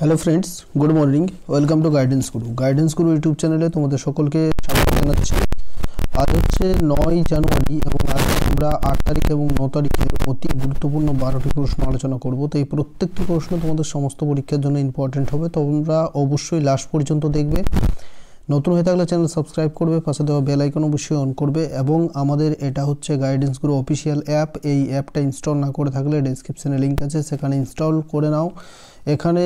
hello friends good morning welcome to Guidance Guru Guidance Guru YouTube চ্যানেলে তোমাদের সকলকে স্বাগত জানাচ্ছি আজ হচ্ছে নয় জানুয়ারি এবং আজ আমরা আট তারিখ এবং ন তারিখের অতি গুরুত্বপূর্ণ বারোটি প্রশ্ন আলোচনা করব তো এই প্রত্যেকটি প্রশ্ন তোমাদের সমস্ত পরীক্ষার জন্য ইম্পর্টেন্ট হবে তোমরা অবশ্যই লাস্ট পর্যন্ত দেখবে নতুন হয়ে থাকলে চ্যানেল সাবস্ক্রাইব করবে পাশে দেওয়া বেল আইকন অবশ্যই অন করবে এবং আমাদের এটা হচ্ছে গাইডেন্স গ্রুপ অফিসিয়াল অ্যাপ এই অ্যাপটা ইনস্টল না করে থাকলে ডেসক্রিপশানে লিঙ্ক আছে সেখানে ইনস্টল করে নাও এখানে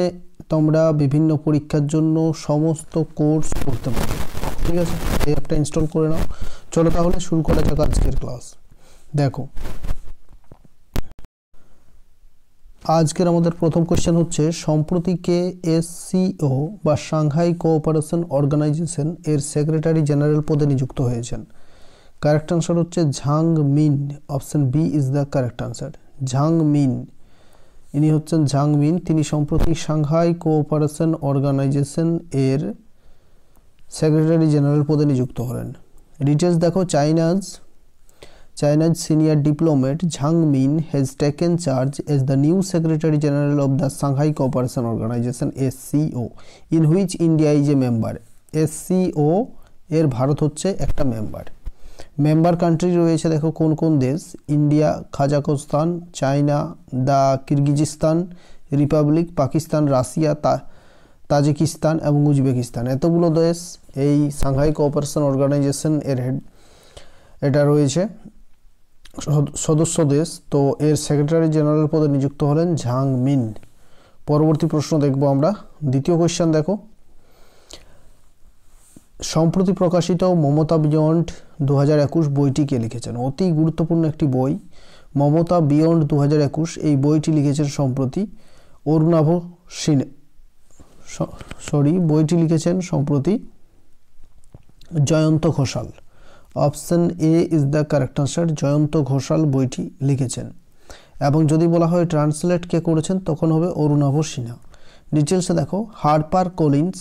তোমরা বিভিন্ন পরীক্ষার জন্য সমস্ত কোর্স করতে পারো ঠিক আছে এই অ্যাপটা ইনস্টল করে নাও চলো তাহলে শুরু করা যাক আজকের ক্লাস দেখো আজকের আমাদের প্রথম কোয়েশ্চেন হচ্ছে সম্প্রতি কে এসসিও বা সাংহাই কোঅপারেশন অর্গানাইজেশন এর সেক্রেটারি জেনারেল পদে নিযুক্ত হয়েছেন কারেক্ট আনসার হচ্ছে Zhang Min option B is the correct answer Zhang Min ইনি হচ্ছেন ঝাংমিন তিনি সম্প্রতি সাংহাই কোঅপারেশন অর্গানাইজেশন এর সেক্রেটারি জেনারেল পদে নিযুক্ত হলেন ডিটেলস দেখো China's China's senior diplomat Zhang Min has taken charge as the new secretary general of the Shanghai cooperation organisation SCO in which India is a member SCO এর ভারত হচ্ছে একটা member member country রয়েছে দেখো কোন কোন দেশ India Kazakhstan China the Kyrgyzstan republic Pakistan Russia তা তাজিকিস্তান এবং উজবেকিস্তান এতগুলো দেশ এই সাংহাই কোঅপারেশন অর্গানাইজেশন এর হেড এটা রয়েছে সদস্য দেশ তো এর সেক্রেটারি জেনারেল পদে নিযুক্ত হলেন ঝাং মিন পরবর্তী প্রশ্ন দেখব আমরা দ্বিতীয় কোয়েশ্চেন দেখো সম্প্রতি প্রকাশিত মমতা বিয়ন্ড দু হাজার একুশ বইটিকে লিখেছেন অতি গুরুত্বপূর্ণ একটি বই মমতা বিয়ন্ড দু হাজার একুশ এই বইটি লিখেছেন সম্প্রতি অরুণাভ সিনে সরি বইটি লিখেছেন সম্প্রতি Jayanta Ghosal option A is the correct answer Jayanta Ghosal বইটি লিখেছেন এবং যদি বলা হয় ট্রান্সলেট কে করেছেন তখন হবে অরুণাভ সিনহা ডিটেলসে দেখো Harper Collins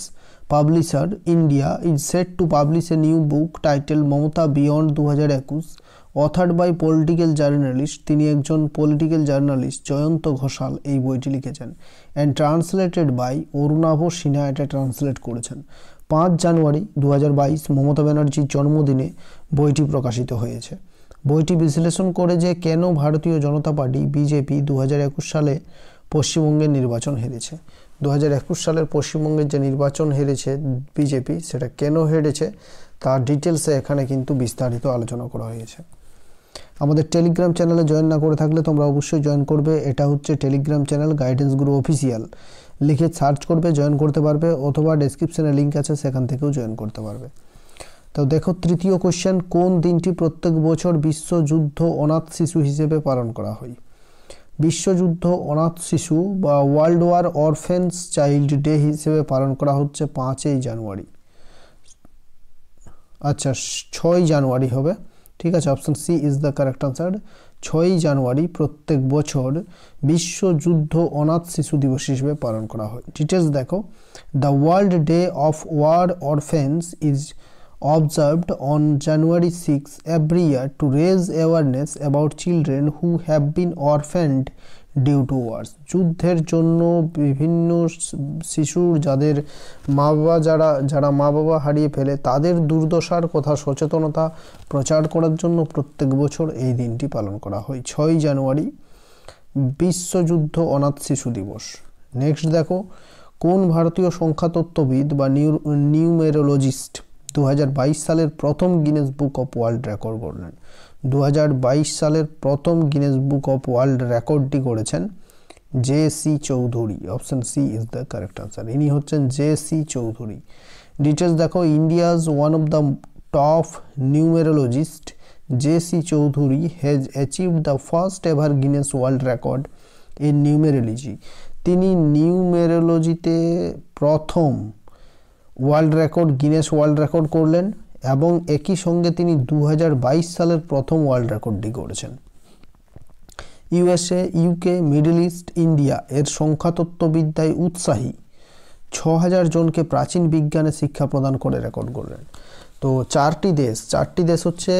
publisher India is set to publish a new book title Mamata beyond দু হাজার একুশ অথার্ড বাই পলিটিক্যাল জার্নালিস্ট তিনি একজন পলিটিক্যাল জার্নালিস্ট জয়ন্ত ঘোষাল এই বইটি লিখেছেন and translated by Arunabha Sinha এটা ট্রান্সলেট করেছেন পাঁচ জানুয়ারি দু হাজার বাইশ মমতা ব্যানার্জির জন্মদিনে বইটি প্রকাশিত হয়েছে বইটি বিশ্লেষণ করে যে কেন ভারতীয় জনতা পার্টি বিজেপি দু হাজার একুশ সালে পশ্চিমবঙ্গের নির্বাচন হেরেছে দু সালের পশ্চিমবঙ্গের যে নির্বাচন হেরেছে বিজেপি সেটা কেন হেরেছে তার ডিটেলসে এখানে কিন্তু বিস্তারিত আলোচনা করা হয়েছে আমাদের টেলিগ্রাম চ্যানেলে জয়েন না করে থাকলে তোমরা অবশ্যই জয়েন করবে এটা হচ্ছে Telegram channel guidance group official লিখে সার্চ করবে জয়েন করতে পারবে অথবা ডিসক্রিপশানে লিঙ্ক আছে সেখান থেকেও জয়েন করতে পারবে তো দেখো তৃতীয় কোশ্চেন কোন দিনটি প্রত্যেক বছর বিশ্বযুদ্ধ অনাথ শিশু হিসেবে পালন করা হয় বিশ্বযুদ্ধ অনাথ শিশু বা world war orphans child day হিসেবে পালন করা হচ্ছে পাঁচই জানুয়ারি আচ্ছা ছয় জানুয়ারি হবে ঠিক আছে option C is the correct answer ছয়ই জানুয়ারি প্রত্যেক বছর বিশ্বযুদ্ধ অনাথ শিশু দিবস হিসেবে পালন করা হয় ডিটেলস দেখো the world day of war orphans is observed on January 6 every year to raise awareness about children who have been orphaned due to wars যুদ্ধের জন্য বিভিন্ন শিশুর যাদের মা বাবা যারা যারা মা বাবা হারিয়ে ফেলে তাদের দুর্দশার কথা সচেতনতা প্রচার করার জন্য প্রত্যেক বছর এই দিনটি পালন করা হয় ছয় জানুয়ারি বিশ্বযুদ্ধ অনাথ শিশু দিবস নেক্সট দেখো কোন ভারতীয় সংখ্যাতত্ত্ববিদ বা নিউ নিউমেরোলজিস্ট দু সালের প্রথম Guinness book of world record করলেন দু সালের প্রথম গিনেস বুক অফ ওয়ার্ল্ড রেকর্ডটি করেছেন J C Chowdhury option C is the correct answer ইনি হচ্ছেন জে সি চৌধুরী ডিটেলস দেখো India's one of the top numerologist J C Chowdhury has achieve the first ever Guinness world record in numerology তিনি নিউমেরোলজিতে প্রথম world record Guinness world record করলেন এবং একই সঙ্গে তিনি দু সালের প্রথম ওয়ার্ল্ড রেকর্ডটি করেছেন USA UK middle east India এর সংখ্যাতত্ত্ববিদ্যায় উৎসাহী ছ হাজার জনকে প্রাচীন বিজ্ঞানে শিক্ষা প্রদান করে রেকর্ড করলেন তো চারটি দেশ চারটি দেশ হচ্ছে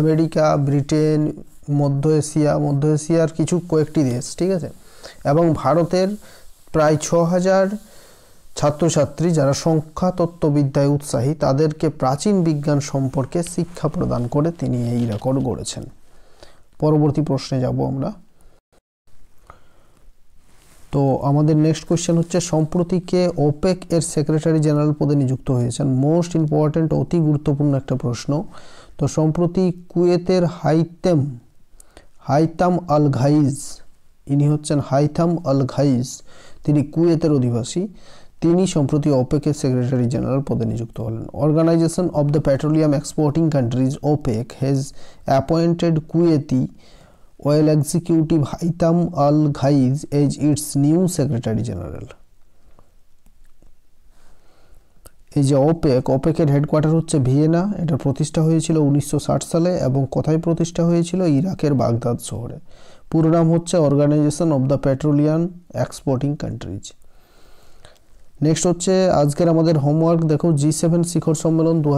আমেরিকা ব্রিটেন মধ্য এশিয়া মধ্য এশিয়ার কিছু কয়েকটি দেশ ঠিক আছে এবং ভারতের প্রায় ছ হাজার ছাত্রছাত্রী যারা সংখ্যাতত্ত্ববিদ্যায় উৎসাহী তাদেরকে প্রাচীন বিজ্ঞান সম্পর্কে শিক্ষা প্রদান করে তিনি এই রেকর্ড গড়েছেন পরবর্তী প্রশ্নে যাব আমরা তো আমাদের নেক্সট কোয়েশ্চেন হচ্ছে সম্প্রতিকে ওপেক এর সেক্রেটারি জেনারেল পদে নিযুক্ত হয়েছেন মোস্ট ইম্পর্ট্যান্ট অতি গুরুত্বপূর্ণ একটা প্রশ্ন তো সম্প্রতি কুয়েতের হাইতেম হাইতাম আল ঘাইজ ইনি হচ্ছেন হাইতাম আল ঘাইজ তিনি কুয়েতের অধিবাসী তিনি সম্প্রতি ওপেকের সেক্রেটারি জেনারেল পদে নিযুক্ত হলেন organisation of the petroleum exporting countries OPEC has appointed Kuwaiti oil executive Haitham al Ghais as its new secretary general এই যে ওপেক ওপেকের হেডকোয়ার্টার হচ্ছে ভিয়েনা এটার প্রতিষ্ঠা হয়েছিল উনিশশো সালে এবং কোথায় প্রতিষ্ঠা হয়েছিল ইরাকের বাগদাদ শহরে পুরো নাম হচ্ছে organisation of the petroleum exporting countries next হচ্ছে আজকের আমাদের হোমওয়ার্ক দেখো জি সেভেন শিখর সম্মেলন দু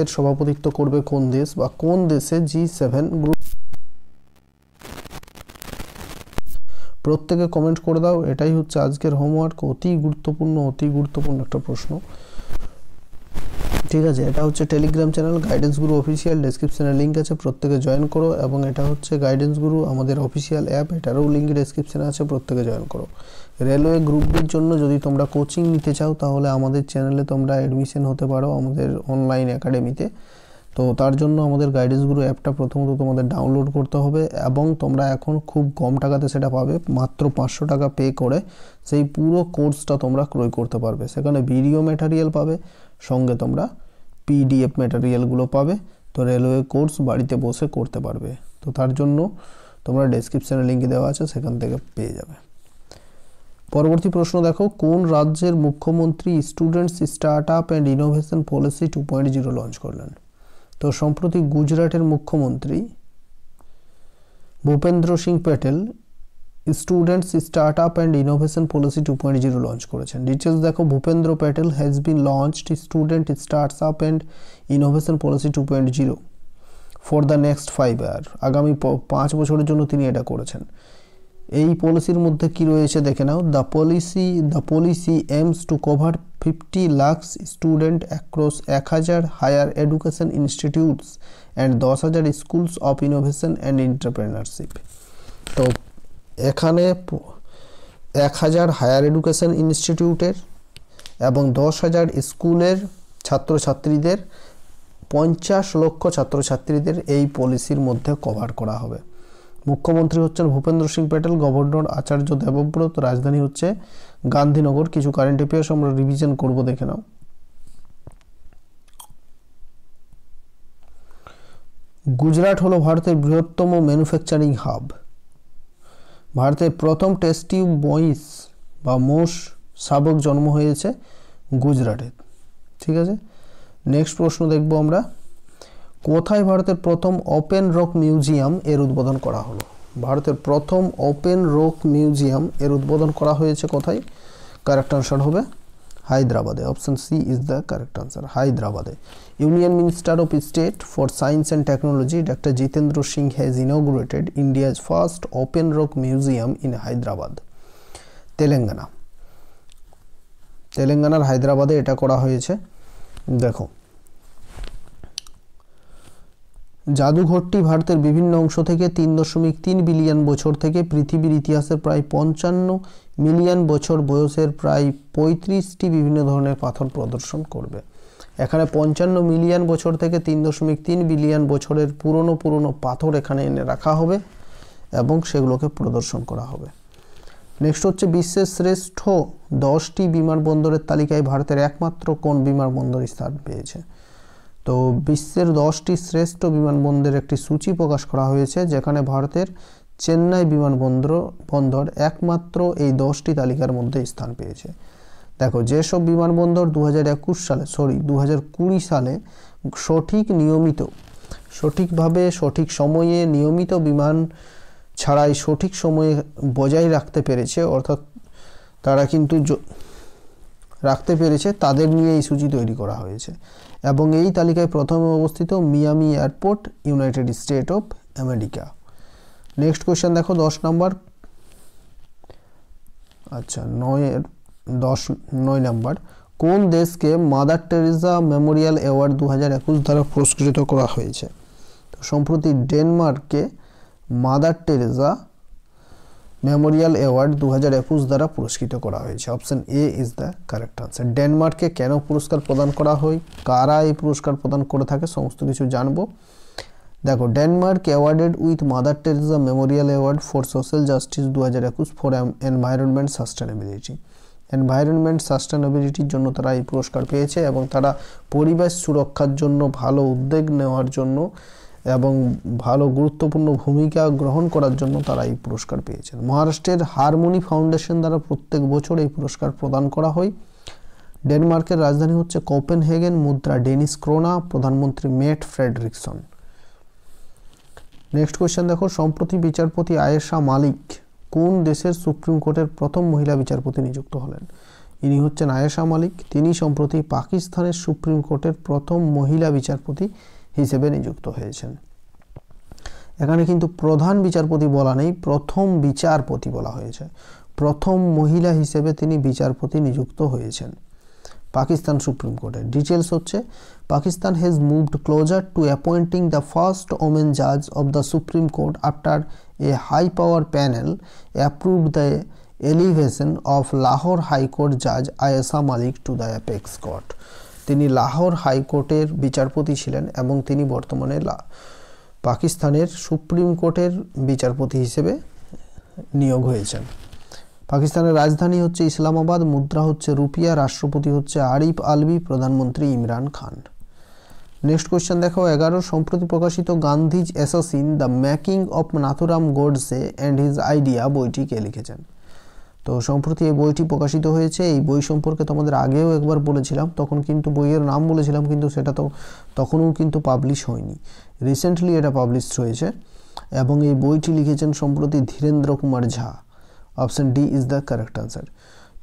এর সভাপতিত্ব করবে কোন দেশ বা কোন দেশে জি সেভেন গ্রুপ প্রত্যেকে কমেন্ট করে দাও এটাই হচ্ছে আজকের হোমওয়ার্ক অতি গুরুত্বপূর্ণ অতি গুরুত্বপূর্ণ একটা প্রশ্ন ঠিক আছে এটা হচ্ছে Telegram channel Guidance Guru official ডেসক্রিপশানে লিঙ্ক আছে প্রত্যেকে জয়েন করো এবং এটা হচ্ছে গাইডেন্স গুরু আমাদের অফিসিয়াল অ্যাপ এটারও লিঙ্ক ডেসক্রিপশানে আছে প্রত্যেকে জয়েন করো রেলওয়ে গ্রুপের জন্য যদি তোমরা কোচিং নিতে চাও তাহলে আমাদের চ্যানেলে তোমরা অ্যাডমিশন হতে পারো আমাদের অনলাইন একাডেমিতে তো তার জন্য আমাদের গাইডেন্স গুরু অ্যাপটা প্রথমত তোমাদের ডাউনলোড করতে হবে এবং তোমরা এখন খুব কম টাকাতে সেটা পাবে মাত্র পাঁচশো টাকা পে করে সেই পুরো কোর্সটা তোমরা ক্রয় করতে পারবে সেখানে ভিডিও ম্যাটারিয়াল পাবে সঙ্গে তোমরা পিডিএফ ম্যাটারিয়ালগুলো পাবে তো রেলওয়ে কোর্স বাড়িতে বসে করতে পারবে তো তার জন্য তোমরা ডেসক্রিপশানে লিঙ্ক দেওয়া আছে সেখান থেকে পেয়ে যাবে পরবর্তী প্রশ্ন দেখো কোন রাজ্যের মুখ্যমন্ত্রী students start up and innovation policy two point zero launch করলেন তো সম্প্রতি গুজরাটের মুখ্যমন্ত্রী Bhupendra Singh Patel students start up and innovation policy two point zero launch করেছেন ডিটেলস দেখো Bhupendra Patel has been launched student starts up and innovation policy two point zero for the next five year আগামী পাঁচ বছরের জন্য তিনি এটা করেছেন এই পলিসির মধ্যে কি রয়েছে দেখে নাও the policy the policy aims to cover fifty lakhs student across এক হাজার হায়ার এডুকেশন ইনস্টিটিউটস অ্যান্ড দশ হাজার schools of innovation and entrepreneurship তো এখানে এক হাজার হায়ার এডুকেশন ইনস্টিটিউটের এবং দশ হাজার স্কুলের ছাত্রছাত্রীদের পঞ্চাশ লক্ষ ছাত্রছাত্রীদের এই পলিসির মধ্যে কভার করা হবে মুখ্যমন্ত্রী হচ্ছেন ভূপেন্দ্র সিং প্যাটেল গভর্নর আচার্য দেবব্রত রাজধানী হচ্ছে গান্ধীনগর কিছু কারেন্ট অ্যাফেয়ার্স আমরা রিভিশন করব দেখে নাও গুজরাট হলো ভারতের বৃহত্তম ম্যানুফ্যাকচারিং হাব ভারতের প্রথম টেস্টিউ বইস বা মোষ শাবক জন্ম হয়েছে গুজরাটে ঠিক আছে নেক্সট প্রশ্ন দেখব আমরা কোথায় ভারতের প্রথম ওপেন রক মিউজিয়াম এর উদ্বোধন করা হলো ভারতের প্রথম ওপেন রক মিউজিয়াম এর উদ্বোধন করা হয়েছে কোথায় কারেক্ট আনসার হবে হায়দ্রাবাদে option C is the correct answer হায়দ্রাবাদে union minister of state for science and technology doctor Jitendra Singh has inaugurated India's first open rock museum in Hyderabad Telangana তেলেঙ্গানার হায়দ্রাবাদে এটা করা হয়েছে দেখো জাদুঘরটি ভারতের বিভিন্ন অংশ থেকে তিন দশমিক তিন বিলিয়ন বছর থেকে পৃথিবীর ইতিহাসের প্রায় পঞ্চান্ন মিলিয়ন বছর বয়সের প্রায় পঁয়ত্রিশটি বিভিন্ন ধরনের পাথর প্রদর্শন করবে এখানে পঞ্চান্ন মিলিয়ন বছর থেকে তিন দশমিক তিন বিলিয়ন বছরের পুরনো পুরনো পাথর এখানে এনে রাখা হবে এবং সেগুলোকে প্রদর্শন করা হবে নেক্সট হচ্ছে বিশ্বের শ্রেষ্ঠ দশটি বিমানবন্দরের তালিকায় ভারতের একমাত্র কোন বিমানবন্দর স্থান পেয়েছে তো বিশ্বের দশটি শ্রেষ্ঠ বিমানবন্দরের একটি সূচি প্রকাশ করা হয়েছে যেখানে ভারতের চেন্নাই বিমানবন্দর বন্দর একমাত্র এই দশটি তালিকার মধ্যে স্থান পেয়েছে দেখো যেসব বিমানবন্দর দু সালে সরি দু সালে সঠিক নিয়মিত সঠিকভাবে সঠিক সময়ে নিয়মিত বিমান ছাড়াই সঠিক সময়ে বজায় রাখতে পেরেছে অর্থাৎ তারা কিন্তু রাখতে পেরেছে তাদের নিয়ে এই সূচি তৈরি করা হয়েছে এবং এই তালিকায় প্রথমে অবস্থিত Miami airport United State of America next question দেখো দশ নম্বর আচ্ছা নয়ের দশ নয় নম্বর কোন দেশকে মাদার টেরিজা মেমোরিয়াল অ্যাওয়ার্ড দু হাজার একুশ দ্বারা পুরস্কৃত করা হয়েছে তো সম্প্রতি ডেনমার্ককে মাদার টেরিজা মেমোরিয়াল অ্যাওয়ার্ড দু দ্বারা পুরস্কৃত করা হয়েছে option A is the correct answer ডেনমার্কে কেন পুরস্কার প্রদান করা হয় কারা এই পুরস্কার প্রদান করে থাকে সমস্ত কিছু জানবো দেখো Denmark awarded with Mother Teresa memorial award for social justice দু হাজার একুশ ফর এনভায়রনমেন্ট সাস্টেনেবিলিটি এনভায়রনমেন্ট সাস্টেনেবিলিটির জন্য তারা এই পুরস্কার পেয়েছে এবং তারা পরিবেশ সুরক্ষার জন্য ভালো উদ্যোগ নেওয়ার জন্য এবং ভালো গুরুত্বপূর্ণ ভূমিকা গ্রহণ করার জন্য তারা এই পুরস্কার পেয়েছেন মহারাষ্ট্রের হারমোনি ফাউন্ডেশন দ্বারা প্রত্যেক বছর এই পুরস্কার প্রদান করা হয় ডেনমার্কের রাজধানী হচ্ছে কোপেনহেগেন মুদ্রা ডেনিস ক্রোনা প্রধানমন্ত্রী মেট ফ্রেডরিকসন নেক্সট কোয়েশ্চেন দেখো সম্প্রতি বিচারপতি আয়েশা মালিক কোন দেশের সুপ্রিম কোর্টের প্রথম মহিলা বিচারপতি নিযুক্ত হলেন ইনি হচ্ছেন আয়েশা মালিক তিনি সম্প্রতি পাকিস্তানের সুপ্রিম কোর্টের প্রথম মহিলা বিচারপতি হিসেবে নিযুক্ত হয়েছেন এখানে কিন্তু প্রধান বিচারপতি বলা নেই প্রথম বিচারপতি বলা হয়েছে প্রথম মহিলা হিসেবে তিনি বিচারপতি নিযুক্ত হয়েছেন পাকিস্তান সুপ্রিম কোর্টে ডিটেলস হচ্ছে Pakistan has moved closer to appointing the first women জাজ of the supreme court after a high power panel approve the elevation of Lahore high court জাজ আয়েসা মালিক টু দ্য অ্যাপেক্স কোর্ট তিনি লাহোর হাইকোর্টের বিচারপতি ছিলেন এবং তিনি বর্তমানে পাকিস্তানের সুপ্রিম কোর্টের বিচারপতি হিসেবে নিয়োগ হয়েছেন পাকিস্তানের রাজধানী হচ্ছে ইসলামাবাদ মুদ্রা হচ্ছে রুপিয়া রাষ্ট্রপতি হচ্ছে আরিফ আলবি প্রধানমন্ত্রী ইমরান খান নেক্সট কোয়েশ্চেন দেখো এগারো সম্প্রতি প্রকাশিত Gandhi's assassin the making of Nathuram Godse and his idea বইটি কে লিখেছেন তো সম্প্রতি এই বইটি প্রকাশিত হয়েছে এই বই সম্পর্কে তোমাদের আগেও একবার বলেছিলাম তখন কিন্তু বইয়ের নাম বলেছিলাম কিন্তু সেটা তো তখনও কিন্তু পাবলিশ হয়নি রিসেন্টলি এটা পাবলিশ হয়েছে এবং এই বইটি লিখেছেন সম্প্রতি Dhirendra Kumar Jha option D is the correct answer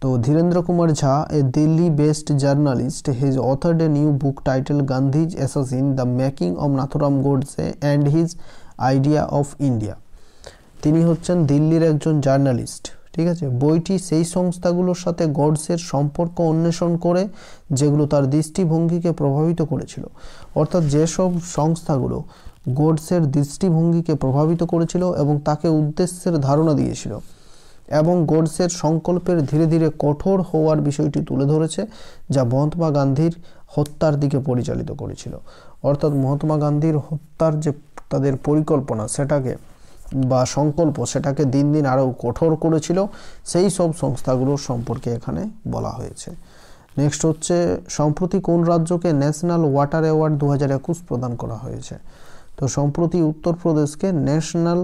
তো Dhirendra Kumar Jha a Delhi based journalist his authored a new book title Gandhi's assassin the making of Nathuram Godse and his idea of India তিনি হচ্ছেন দিল্লির একজন জার্নালিস্ট ঠিক আছে বইটি সেই সংস্থাগুলোর সাথে গডসের সম্পর্ক অন্বেষণ করে যেগুলো তার দৃষ্টিভঙ্গিকে প্রভাবিত করেছিল অর্থাৎ যেসব সংস্থাগুলো গডসের দৃষ্টিভঙ্গিকে প্রভাবিত করেছিল এবং তাকে উদ্দেশ্যের ধারণা দিয়েছিল এবং গডসের সংকল্পের ধীরে ধীরে কঠোর হওয়ার বিষয়টি তুলে ধরেছে যা মহাত্মা গান্ধীর হত্যার দিকে পরিচালিত করেছিল অর্থাৎ মহাত্মা গান্ধীর হত্যার যে তাদের পরিকল্পনা সেটাকে বা সংকল্প সেটাকে দিন দিন আরও কঠোর করেছিল সেই সব সংস্থাগুলোর সম্পর্কে এখানে বলা হয়েছে নেক্সট হচ্ছে সম্প্রতি কোন রাজ্যকে ন্যাশনাল ওয়াটার অ্যাওয়ার্ড দু হাজার একুশ প্রদান করা হয়েছে তো সম্প্রতি উত্তরপ্রদেশকে ন্যাশনাল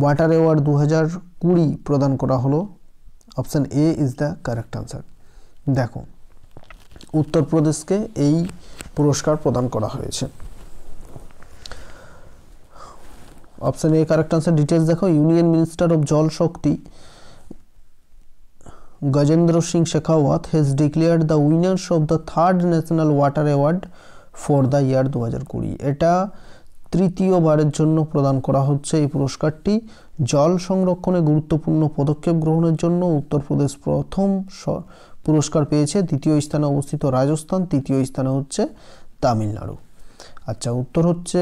ওয়াটার অ্যাওয়ার্ড দু হাজার কুড়ি প্রদান করা হলো option A is the correct answer দেখো উত্তরপ্রদেশকে এই পুরস্কার প্রদান করা হয়েছে option A correct answer details দেখো union minister of Jal Shakti Gajendra Singh Shekhawat has declare the winners of the third national water award for the year দু হাজার কুড়ি এটা তৃতীয়বারের জন্য প্রদান করা হচ্ছে এই পুরস্কারটি জল সংরক্ষণে গুরুত্বপূর্ণ পদক্ষেপ গ্রহণের জন্য উত্তরপ্রদেশ প্রথম পুরস্কার পেয়েছে দ্বিতীয় স্থানে অবস্থিত রাজস্থান তৃতীয় স্থানে হচ্ছে তামিলনাড়ু আচ্ছা উত্তর হচ্ছে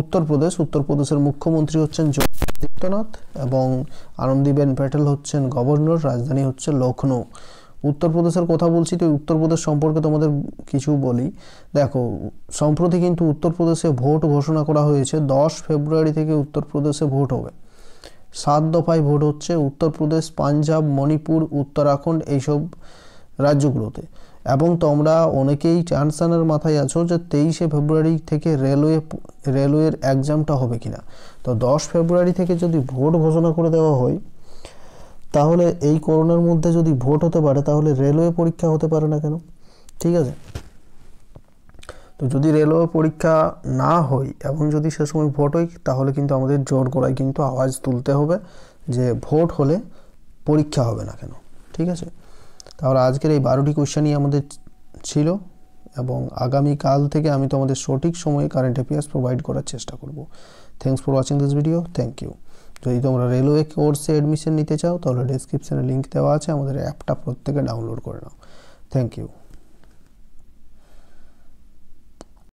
উত্তরপ্রদেশ উত্তরপ্রদেশের মুখ্যমন্ত্রী হচ্ছেন যোগী আদিত্যনাথ এবং আনন্দীবেন প্যাটেল হচ্ছেন গভর্নর রাজধানী হচ্ছে লখনৌ উত্তরপ্রদেশের কথা বলছি তো উত্তরপ্রদেশ সম্পর্কে তোমাদের কিছু বলি দেখো সম্প্রতি কিন্তু উত্তরপ্রদেশে ভোট ঘোষণা করা হয়েছে দশ ফেব্রুয়ারি থেকে উত্তরপ্রদেশে ভোট হবে সাত দফায় ভোট হচ্ছে উত্তরপ্রদেশ পাঞ্জাব মণিপুর উত্তরাখণ্ড এইসব রাজ্যগুলোতে এবং তোমরা অনেকেই চান্সানের মাথায় আছো যে তেইশে ফেব্রুয়ারি থেকে রেলওয়ে রেলওয়ের এক্সামটা হবে কিনা তো দশ ফেব্রুয়ারি থেকে যদি ভোট ঘোষণা করে দেওয়া হয় তাহলে এই করোনার মধ্যে যদি ভোট হতে পারে তাহলে রেলওয়ে পরীক্ষা হতে পারে না কেন ঠিক আছে তো যদি রেলওয়ে পরীক্ষা না হয় এবং যদি সে সময় ভোট হয় তাহলে কিন্তু আমাদের জোর করায় কিন্তু আওয়াজ তুলতে হবে যে ভোট হলে পরীক্ষা হবে না কেন ঠিক আছে তাহলে আজকের এই বারোটি কোয়েশ্চেনই আমাদের ছিল এবং আগামীকাল থেকে আমি তোমাদের সঠিক সময়ে কারেন্ট অ্যাফেয়ার্স প্রোভাইড করার চেষ্টা করব thanks for watching this video thank you যদি তোমরা রেলওয়ে কোর্সে অ্যাডমিশন নিতে চাও তাহলে ডিসক্রিপশানে লিঙ্ক দেওয়া আছে আমাদের অ্যাপটা প্রত্যেকে ডাউনলোড করে নাও থ্যাংক ইউ